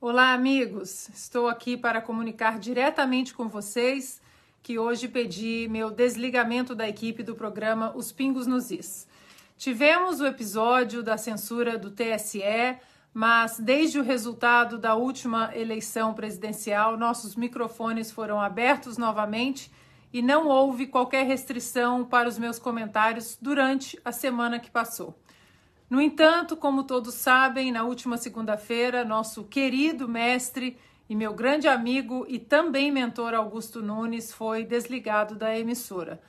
Olá, amigos! Estou aqui para comunicar diretamente com vocês que hoje pedi meu desligamento da equipe do programa Os Pingos nos Is. Tivemos o episódio da censura do TSE, mas desde o resultado da última eleição presidencial, nossos microfones foram abertos novamente e não houve qualquer restrição para os meus comentários durante a semana que passou. No entanto, como todos sabem, na última segunda-feira, nosso querido mestre e meu grande amigo e também mentor Augusto Nunes foi desligado da emissora.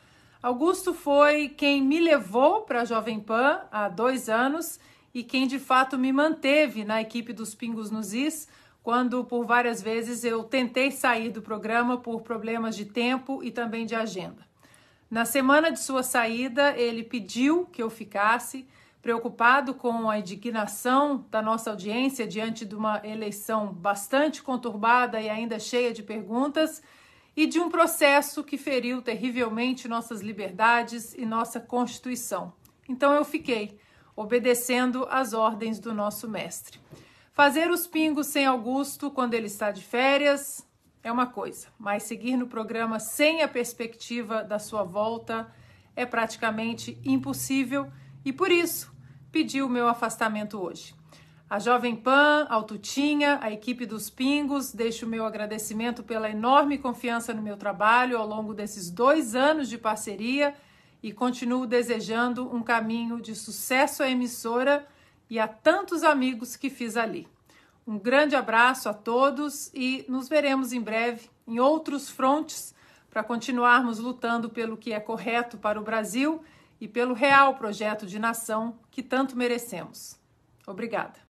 Augusto foi quem me levou para a Jovem Pan há dois anos e quem de fato me manteve na equipe dos Pingos nos Is, quando por várias vezes eu tentei sair do programa por problemas de tempo e também de agenda. Na semana de sua saída, ele pediu que eu ficasse, preocupado com a indignação da nossa audiência diante de uma eleição bastante conturbada e ainda cheia de perguntas e de um processo que feriu terrivelmente nossas liberdades e nossa Constituição. Então eu fiquei obedecendo às ordens do nosso mestre. Fazer os pingos sem Augusto quando ele está de férias é uma coisa, mas seguir no programa sem a perspectiva da sua volta é praticamente impossível e por isso pediu o meu afastamento hoje. A Jovem Pan, ao Tutinha, a equipe dos Pingos, deixo o meu agradecimento pela enorme confiança no meu trabalho ao longo desses dois anos de parceria e continuo desejando um caminho de sucesso à emissora e a tantos amigos que fiz ali. Um grande abraço a todos e nos veremos em breve em outros frontes para continuarmos lutando pelo que é correto para o Brasil e pelo real projeto de nação que tanto merecemos. Obrigada.